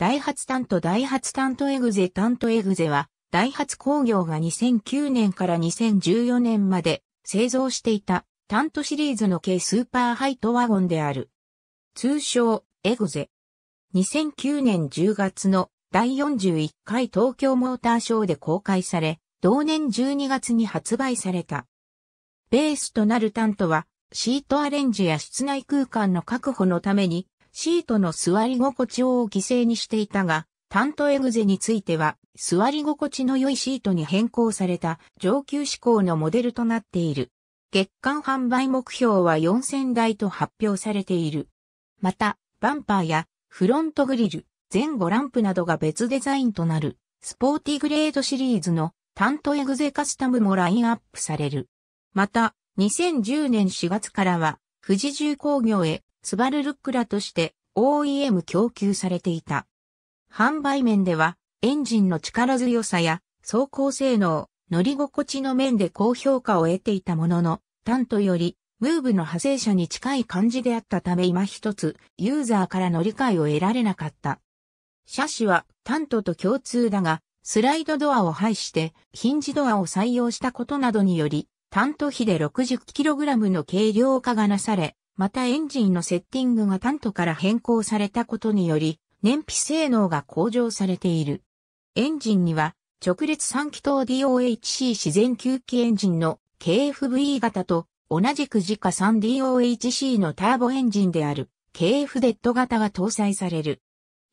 ダイハツタントダイハツタントエグゼタントエグゼは、ダイハツ工業が2009年から2014年まで製造していたタントシリーズの軽スーパーハイトワゴンである。通称、エグゼ。2009年10月の第41回東京モーターショーで公開され、同年12月に発売された。ベースとなるタントは、シートアレンジや室内空間の確保のために、シートの座り心地を犠牲にしていたが、タントエグゼについては、座り心地の良いシートに変更された上級志向のモデルとなっている。月間販売目標は4000台と発表されている。また、バンパーやフロントグリル、前後ランプなどが別デザインとなる、スポーティグレードシリーズのタントエグゼカスタムもラインアップされる。また、2010年4月からは、富士重工業へスバルルックラとして OEM 供給されていた。販売面では、エンジンの力強さや走行性能、乗り心地の面で高評価を得ていたものの、タントより、ムーブの派生車に近い感じであったため今一つ、ユーザーからの理解を得られなかった。車種はタントと共通だが、スライドドアを排して、ヒンジドアを採用したことなどにより、タント比で 60kg の軽量化がなされ、またエンジンのセッティングがタントから変更されたことにより、燃費性能が向上されている。エンジンには、直列3気筒 DOHC 自然吸気エンジンの KFV 型と同じく自家 3DOHC のターボエンジンである KF デッド型が搭載される。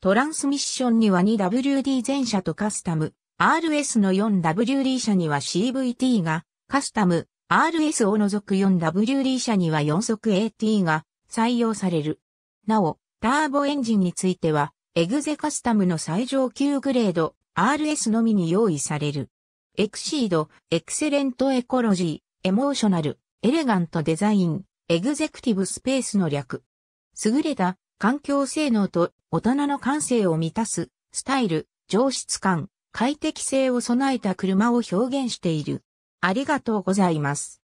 トランスミッションには 2WD 全車とカスタム、RS の 4WD 車には CVT がカスタム、RS を除く 4WD 車には4速 AT が採用される。なお、ターボエンジンについては、エグゼカスタムの最上級グレード RS のみに用意される。エクシード、エクセレントエコロジー、エモーショナル、エレガントデザイン、エグゼクティブスペースの略。優れた環境性能と大人の感性を満たす、スタイル、上質感、快適性を備えた車を表現している。ありがとうございます。